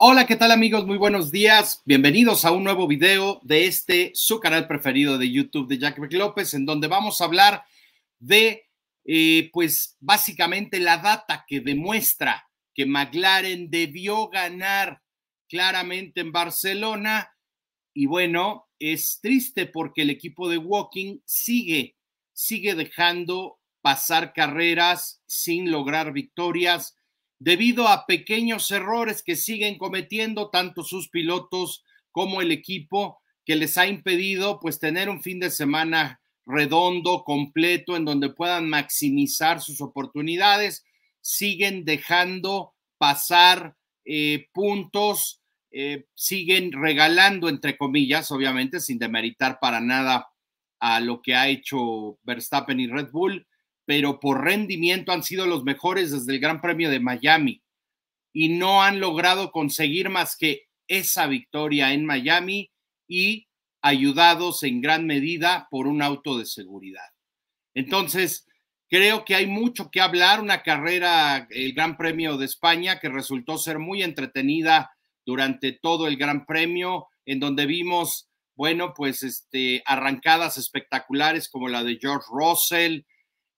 Hola, ¿qué tal amigos? Muy buenos días. Bienvenidos a un nuevo video de este, su canal preferido de YouTube de Jack López, en donde vamos a hablar de, eh, pues básicamente la data que demuestra que McLaren debió ganar claramente en Barcelona. Y bueno, es triste porque el equipo de Walking sigue, sigue dejando pasar carreras sin lograr victorias debido a pequeños errores que siguen cometiendo tanto sus pilotos como el equipo que les ha impedido pues tener un fin de semana redondo, completo, en donde puedan maximizar sus oportunidades, siguen dejando pasar eh, puntos, eh, siguen regalando, entre comillas, obviamente, sin demeritar para nada a lo que ha hecho Verstappen y Red Bull, pero por rendimiento han sido los mejores desde el Gran Premio de Miami y no han logrado conseguir más que esa victoria en Miami y ayudados en gran medida por un auto de seguridad. Entonces, creo que hay mucho que hablar, una carrera, el Gran Premio de España, que resultó ser muy entretenida durante todo el Gran Premio, en donde vimos, bueno, pues este, arrancadas espectaculares como la de George Russell,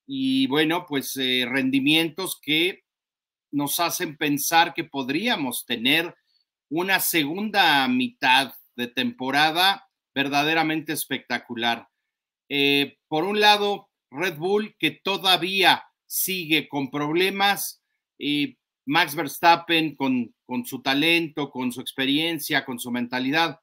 y bueno, pues eh, rendimientos que nos hacen pensar que podríamos tener una segunda mitad de temporada verdaderamente espectacular. Eh, por un lado, Red Bull que todavía sigue con problemas, y Max Verstappen con su talento, con su experiencia, con su mentalidad,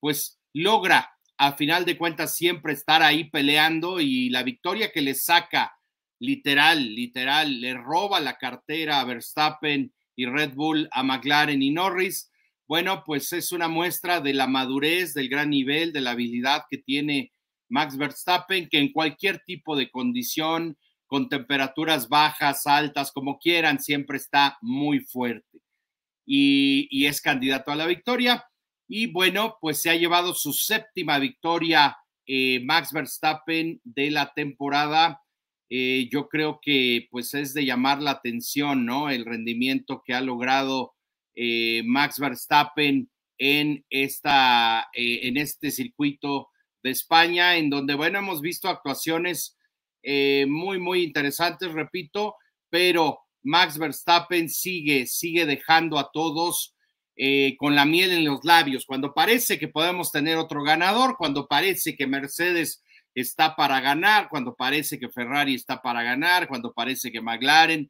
pues logra final de cuentas siempre estar ahí peleando y la victoria que le saca, literal, literal, le roba la cartera a Verstappen y Red Bull a McLaren y Norris. Bueno, pues es una muestra de la madurez, del gran nivel, de la habilidad que tiene Max Verstappen, que en cualquier tipo de condición, con temperaturas bajas, altas, como quieran, siempre está muy fuerte. Y, y es candidato a la victoria. Y bueno, pues se ha llevado su séptima victoria eh, Max Verstappen de la temporada. Eh, yo creo que pues es de llamar la atención, ¿no? El rendimiento que ha logrado eh, Max Verstappen en, esta, en este circuito de España, en donde, bueno, hemos visto actuaciones muy, muy interesantes, repito, pero Max Verstappen sigue, sigue dejando a todos eh, con la miel en los labios, cuando parece que podemos tener otro ganador, cuando parece que Mercedes está para ganar, cuando parece que Ferrari está para ganar, cuando parece que McLaren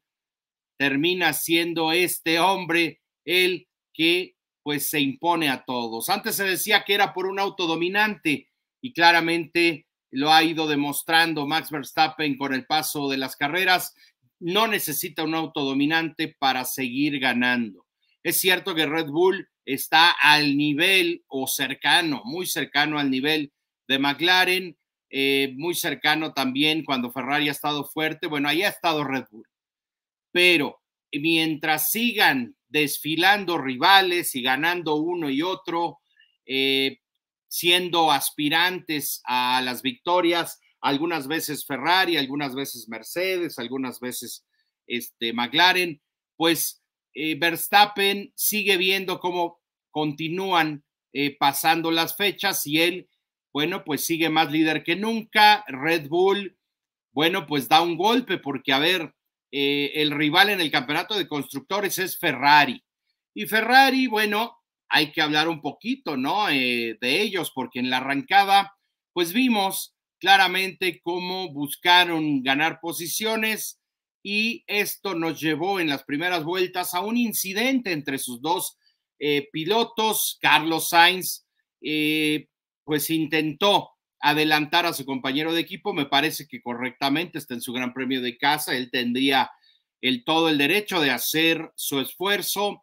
termina siendo este hombre el que pues se impone a todos. Antes se decía que era por un auto dominante y claramente lo ha ido demostrando Max Verstappen con el paso de las carreras. No necesita un auto dominante para seguir ganando. Es cierto que Red Bull está al nivel o cercano, muy cercano al nivel de McLaren, eh, muy cercano también cuando Ferrari ha estado fuerte. Bueno, ahí ha estado Red Bull. Pero eh, mientras sigan desfilando rivales y ganando uno y otro, eh, siendo aspirantes a las victorias, algunas veces Ferrari, algunas veces Mercedes, algunas veces este, McLaren, pues eh, Verstappen sigue viendo cómo continúan eh, pasando las fechas y él, bueno, pues sigue más líder que nunca. Red Bull, bueno, pues da un golpe porque, a ver, eh, el rival en el campeonato de constructores es Ferrari. Y Ferrari, bueno, hay que hablar un poquito, ¿no? de ellos, porque en la arrancada, pues vimos claramente cómo buscaron ganar posiciones y esto nos llevó en las primeras vueltas a un incidente entre sus dos eh, pilotos. Carlos Sainz, eh, pues intentó adelantar a su compañero de equipo, me parece que correctamente está en su gran premio de casa, él tendría el todo el derecho de hacer su esfuerzo.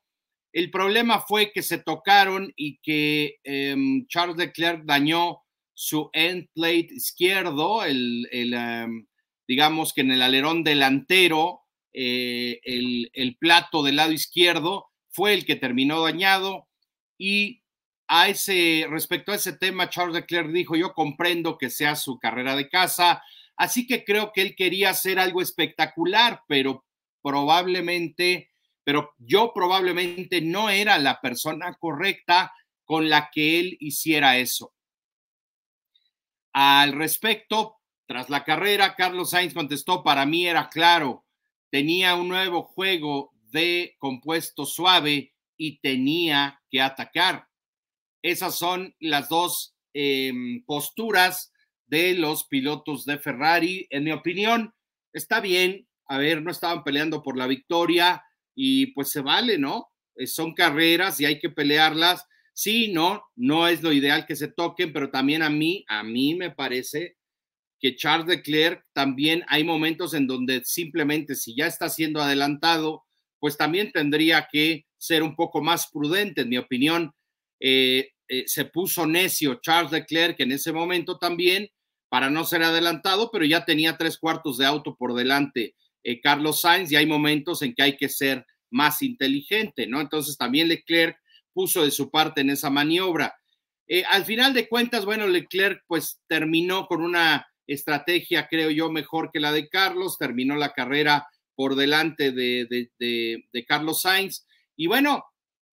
El problema fue que se tocaron y que em, Charles Leclerc dañó su end plate izquierdo, el, em, digamos que en el alerón delantero, eh, el, plato del lado izquierdo fue el que terminó dañado y a ese, respecto a ese tema, Charles Leclerc dijo, yo comprendo que sea su carrera de casa, así que creo que él quería hacer algo espectacular, pero probablemente, pero yo probablemente no era la persona correcta con la que él hiciera eso. Al respecto, tras la carrera, Carlos Sainz contestó, para mí era claro, tenía un nuevo juego de compuesto suave y tenía que atacar. Esas son las dos em, posturas de los pilotos de Ferrari. En mi opinión, está bien. A ver, no estaban peleando por la victoria y pues se vale, ¿no? Eh, son carreras y hay que pelearlas. Sí, no, no es lo ideal que se toquen, pero también a mí, a mí me parece que Charles Leclerc también hay momentos en donde simplemente si ya está siendo adelantado, pues también tendría que ser un poco más prudente, en mi opinión. Eh, eh, se puso necio Charles Leclerc en ese momento también para no ser adelantado, pero ya tenía tres cuartos de auto por delante eh, Carlos Sainz y hay momentos en que hay que ser más inteligente, ¿no? Entonces también Leclerc puso de su parte en esa maniobra. al final de cuentas, bueno, Leclerc pues terminó con una estrategia, creo yo, mejor que la de Carlos. Terminó la carrera por delante de, Carlos Sainz. Y bueno,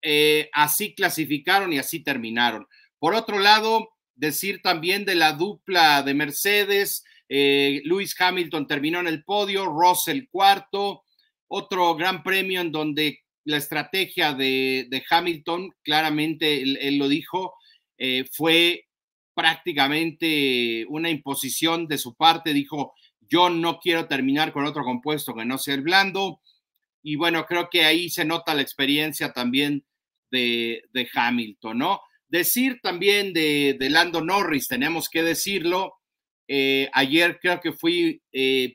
eh, así clasificaron y así terminaron. Por otro lado, decir también de la dupla de Mercedes, eh, Luis Hamilton terminó en el podio, Ross el cuarto, otro gran premio en donde la estrategia de, Hamilton, claramente él, lo dijo, eh, fue prácticamente una imposición de su parte. Dijo, yo no quiero terminar con otro compuesto que no sea el blando. Y bueno, creo que ahí se nota la experiencia también de, de Hamilton, ¿no? Decir también de, de, Lando Norris, tenemos que decirlo. Eh, ayer creo que fui eh,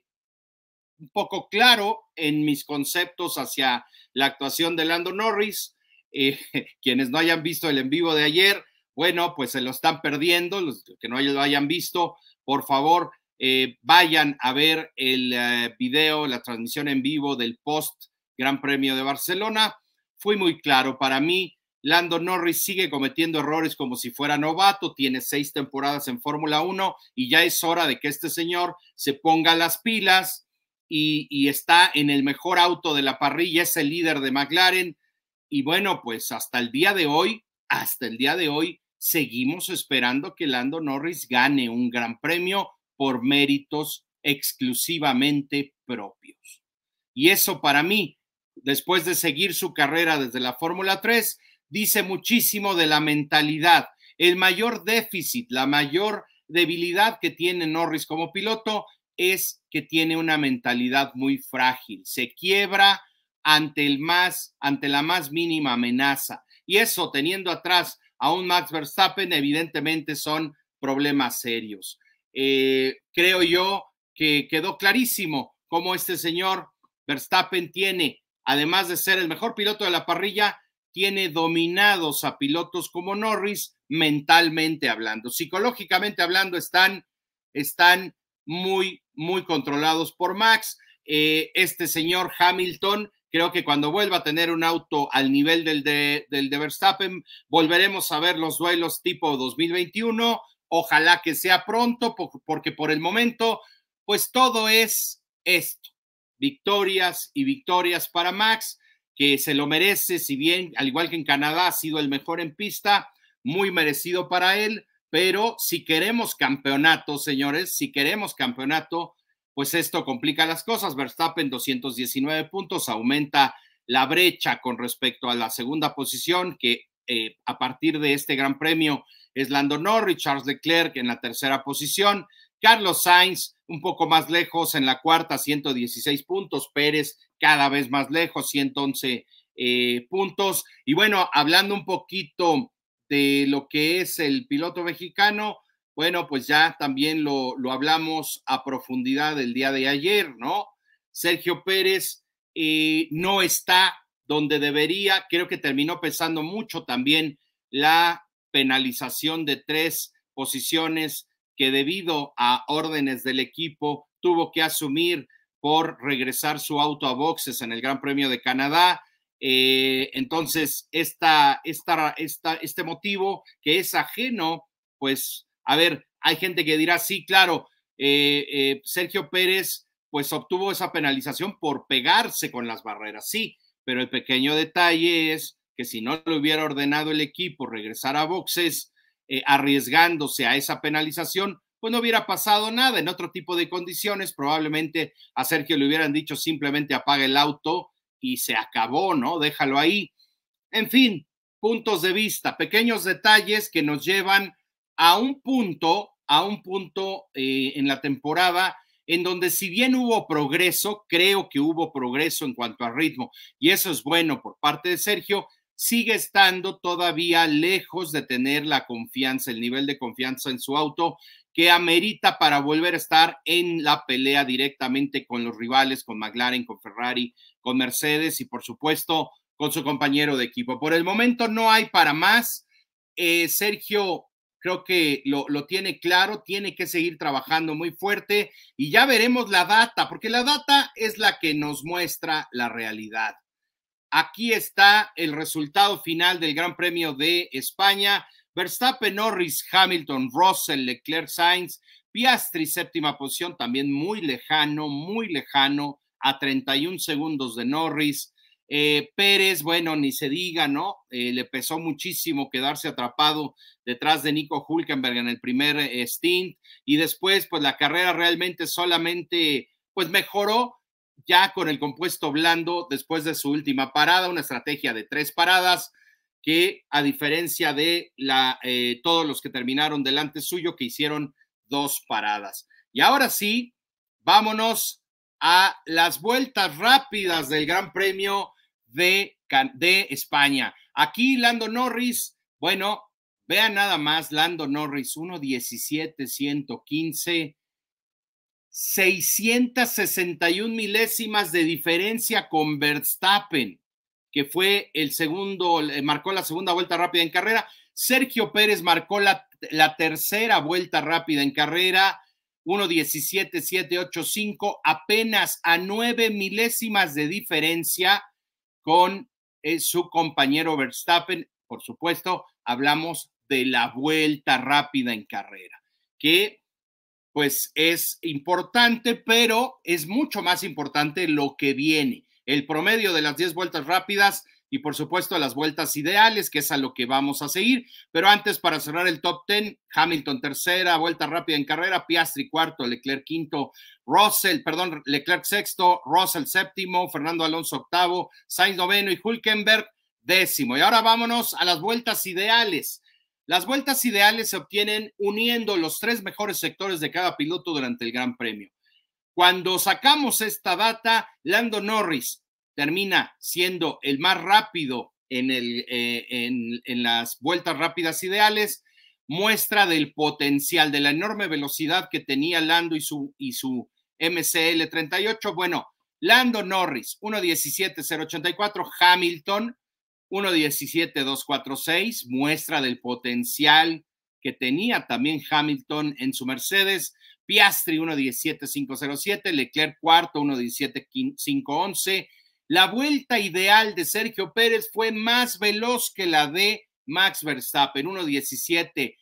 un poco claro en mis conceptos hacia la actuación de Lando Norris. Eh, quienes no hayan visto el en vivo de ayer, bueno, pues se lo están perdiendo, los que no lo hayan visto, por favor, eh, vayan a ver el eh, video, la transmisión en vivo del post Gran Premio de Barcelona. Fui muy claro, para mí, Lando Norris sigue cometiendo errores como si fuera novato, tiene seis temporadas en Fórmula 1 y ya es hora de que este señor se ponga las pilas y está en el mejor auto de la parrilla, es el líder de McLaren. Y bueno, pues hasta el día de hoy, hasta el día de hoy, seguimos esperando que Lando Norris gane un gran premio por méritos exclusivamente propios. Y eso para mí, después de seguir su carrera desde la Fórmula 3, dice muchísimo de la mentalidad. El mayor déficit, la mayor debilidad que tiene Norris como piloto es que tiene una mentalidad muy frágil, se quiebra ante el más ante la más mínima amenaza. Y eso teniendo atrás Aún Max Verstappen, evidentemente son problemas serios. Eh, creo yo que quedó clarísimo cómo este señor Verstappen tiene, además de ser el mejor piloto de la parrilla, tiene dominados a pilotos como Norris mentalmente hablando. Psicológicamente hablando, están, están muy, muy controlados por Max. Eh, este señor Hamilton Creo que cuando vuelva a tener un auto al nivel del de, del de Verstappen, volveremos a ver los duelos tipo 2021. Ojalá que sea pronto, porque por el momento, pues todo es esto. Victorias y victorias para Max, que se lo merece, si bien, al igual que en Canadá, ha sido el mejor en pista, muy merecido para él. Pero si queremos campeonato, señores, si queremos campeonato, pues esto complica las cosas. Verstappen 219 puntos, aumenta la brecha con respecto a la segunda posición, que eh, a partir de este gran premio es Lando Norris, Charles Leclerc en la tercera posición, Carlos Sainz un poco más lejos en la cuarta, 116 puntos, Pérez cada vez más lejos, 111 eh, puntos. Y bueno, hablando un poquito de lo que es el piloto mexicano, bueno, pues ya también lo, hablamos a profundidad el día de ayer, ¿no? Sergio Pérez eh, no está donde debería, creo que terminó pesando mucho también la penalización de tres posiciones que debido a órdenes del equipo tuvo que asumir por regresar su auto a boxes en el Gran Premio de Canadá. Eh, entonces, esta, esta, esta, este motivo que es ajeno, pues a ver, hay gente que dirá, sí, claro, eh, eh, Sergio Pérez pues obtuvo esa penalización por pegarse con las barreras, sí, pero el pequeño detalle es que si no le hubiera ordenado el equipo regresar a boxes eh, arriesgándose a esa penalización, pues no hubiera pasado nada. En otro tipo de condiciones, probablemente a Sergio le hubieran dicho simplemente apaga el auto y se acabó, ¿no? Déjalo ahí. En fin, puntos de vista, pequeños detalles que nos llevan a un punto, a un punto eh, en la temporada en donde si bien hubo progreso, creo que hubo progreso en cuanto a ritmo, y eso es bueno por parte de Sergio, sigue estando todavía lejos de tener la confianza, el nivel de confianza en su auto que amerita para volver a estar en la pelea directamente con los rivales, con McLaren, con Ferrari, con Mercedes y por supuesto con su compañero de equipo. Por el momento no hay para más. Eh, Sergio creo que lo, tiene claro, tiene que seguir trabajando muy fuerte y ya veremos la data, porque la data es la que nos muestra la realidad. Aquí está el resultado final del Gran Premio de España. Verstappen, Norris, Hamilton, Russell, Leclerc, Sainz, Piastri, séptima posición, también muy lejano, muy lejano, a 31 segundos de Norris, eh, Pérez, bueno, ni se diga, ¿no? Eh, le pesó muchísimo quedarse atrapado detrás de Nico Hulkenberg en el primer eh, stint y después, pues la carrera realmente solamente, pues mejoró ya con el compuesto blando después de su última parada, una estrategia de tres paradas que a diferencia de la, todos los que terminaron delante suyo, que hicieron dos paradas. Y ahora sí, vámonos a las vueltas rápidas del Gran Premio de, España. Aquí Lando Norris, bueno, vean nada más, Lando Norris, 1.17, 115. 661 milésimas de diferencia con Verstappen, que fue el segundo, marcó la segunda vuelta rápida en carrera. Sergio Pérez marcó la, la tercera vuelta rápida en carrera, 1.17.785, apenas a nueve milésimas de diferencia con eh, su compañero Verstappen. Por supuesto, hablamos de la vuelta rápida en carrera, que pues es importante, pero es mucho más importante lo que viene. El promedio de las 10 vueltas rápidas y por supuesto las vueltas ideales, que es a lo que vamos a seguir. Pero antes, para cerrar el top Ten, Hamilton tercera, vuelta rápida en carrera, Piastri cuarto, Leclerc quinto, Russell, perdón, Leclerc sexto, Russell séptimo, Fernando Alonso octavo, Sainz noveno y Hulkenberg décimo. Y ahora vámonos a las vueltas ideales. Las vueltas ideales se obtienen uniendo los tres mejores sectores de cada piloto durante el Gran Premio. Cuando sacamos esta data, Lando Norris termina siendo el más rápido en, el, eh, las vueltas rápidas ideales, muestra del potencial, de la enorme velocidad que tenía Lando y su, y su MCL 38. Bueno, Lando Norris, 1.17.084, Hamilton, 1.17.246, muestra del potencial que tenía también Hamilton en su Mercedes, Piastri 1.17.507, Leclerc cuarto 1.17.511, la vuelta ideal de Sergio Pérez fue más veloz que la de Max Verstappen, 1.17.513,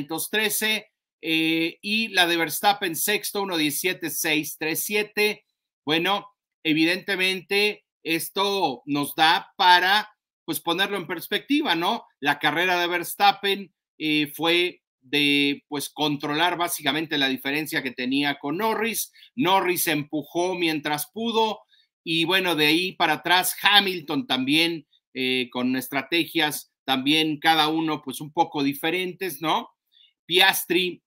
513 eh, y la de Verstappen sexto, 1.17.637. Bueno, evidentemente esto nos da para pues ponerlo en perspectiva, ¿no? La carrera de Verstappen eh, fue de pues controlar básicamente la diferencia que tenía con Norris. Norris empujó mientras pudo, y bueno, de ahí para atrás, Hamilton también eh, con estrategias también cada uno pues un poco diferentes, ¿no? Piastri,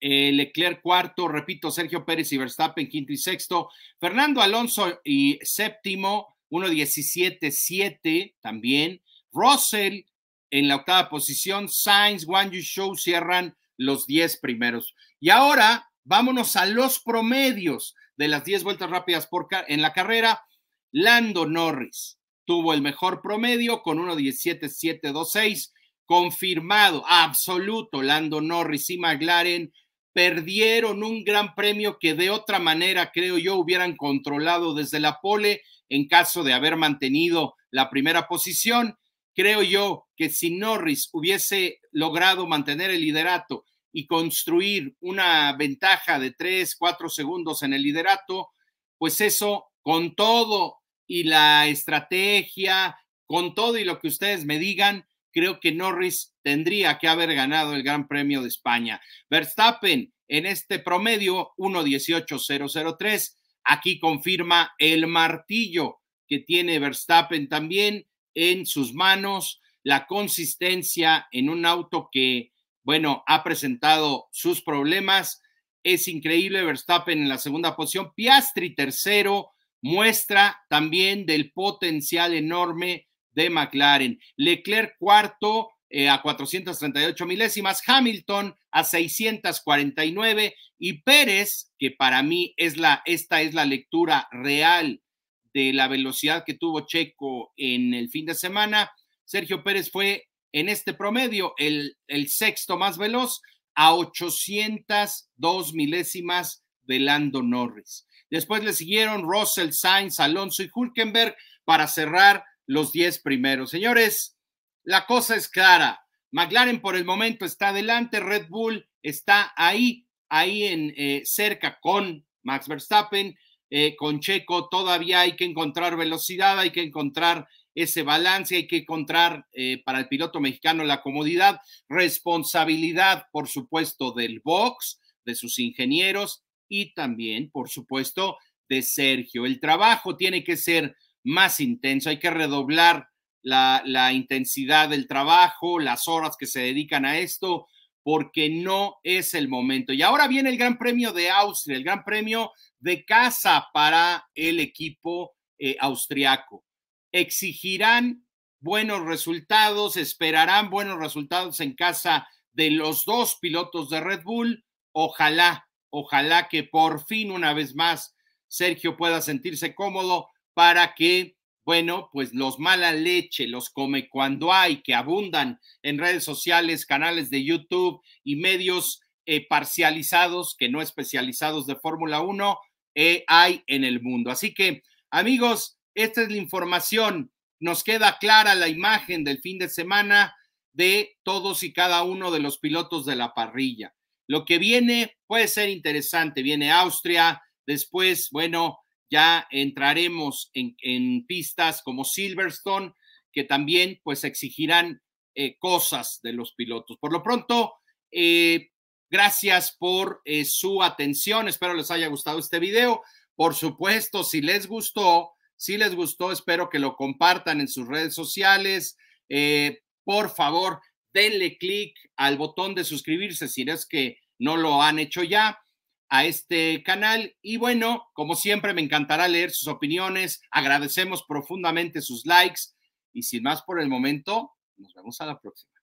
eh, Leclerc cuarto, repito, Sergio Pérez y Verstappen quinto y sexto, Fernando Alonso y séptimo, 1.17.7 también, Russell en la octava posición, Sainz, One Show cierran los 10 primeros. Y ahora vámonos a los promedios de las 10 vueltas rápidas por en la carrera. Lando Norris tuvo el mejor promedio con 1.17.726. Confirmado, absoluto, Lando Norris y McLaren perdieron un gran premio que de otra manera, creo yo, hubieran controlado desde la pole en caso de haber mantenido la primera posición. Creo yo que si Norris hubiese logrado mantener el liderato y construir una ventaja de tres, cuatro segundos en el liderato, pues eso con todo y la estrategia, con todo y lo que ustedes me digan, creo que Norris tendría que haber ganado el Gran Premio de España. Verstappen en este promedio 1.18003. Aquí confirma el martillo que tiene Verstappen también en sus manos, la consistencia en un auto que bueno, ha presentado sus problemas. Es increíble Verstappen en la segunda posición. Piastri tercero muestra también del potencial enorme de McLaren. Leclerc cuarto eh, a 438 milésimas, Hamilton a 649 y Pérez, que para mí es la, esta es la lectura real de la velocidad que tuvo Checo en el fin de semana. Sergio Pérez fue en este promedio, el, sexto más veloz, a 802 milésimas de Lando Norris. Después le siguieron Russell Sainz, Alonso y Hulkenberg para cerrar los 10 primeros. Señores, la cosa es clara. McLaren por el momento está adelante, Red Bull está ahí, ahí en eh, cerca con Max Verstappen, eh, con Checo todavía hay que encontrar velocidad, hay que encontrar ese balance, hay que encontrar eh, para el piloto mexicano la comodidad, responsabilidad, por supuesto, del box, de sus ingenieros y también, por supuesto, de Sergio. El trabajo tiene que ser más intenso, hay que redoblar la, intensidad del trabajo, las horas que se dedican a esto, porque no es el momento. Y ahora viene el Gran Premio de Austria, el Gran Premio de casa para el equipo eh, austriaco exigirán buenos resultados, esperarán buenos resultados en casa de los dos pilotos de Red Bull. Ojalá, ojalá que por fin una vez más Sergio pueda sentirse cómodo para que, bueno, pues los mala leche, los come cuando hay, que abundan en redes sociales, canales de YouTube y medios eh, parcializados, que no especializados de Fórmula 1, eh, hay en el mundo. Así que, amigos, esta es la información. Nos queda clara la imagen del fin de semana de todos y cada uno de los pilotos de la parrilla. Lo que viene puede ser interesante. Viene Austria, después, bueno, ya entraremos en, pistas como Silverstone, que también pues exigirán eh, cosas de los pilotos. Por lo pronto, eh, gracias por eh, su atención. Espero les haya gustado este video. Por supuesto, si les gustó, si les gustó, espero que lo compartan en sus redes sociales. Eh, por favor, denle clic al botón de suscribirse si es que no lo han hecho ya a este canal. Y bueno, como siempre, me encantará leer sus opiniones. Agradecemos profundamente sus likes. Y sin más por el momento, nos vemos a la próxima.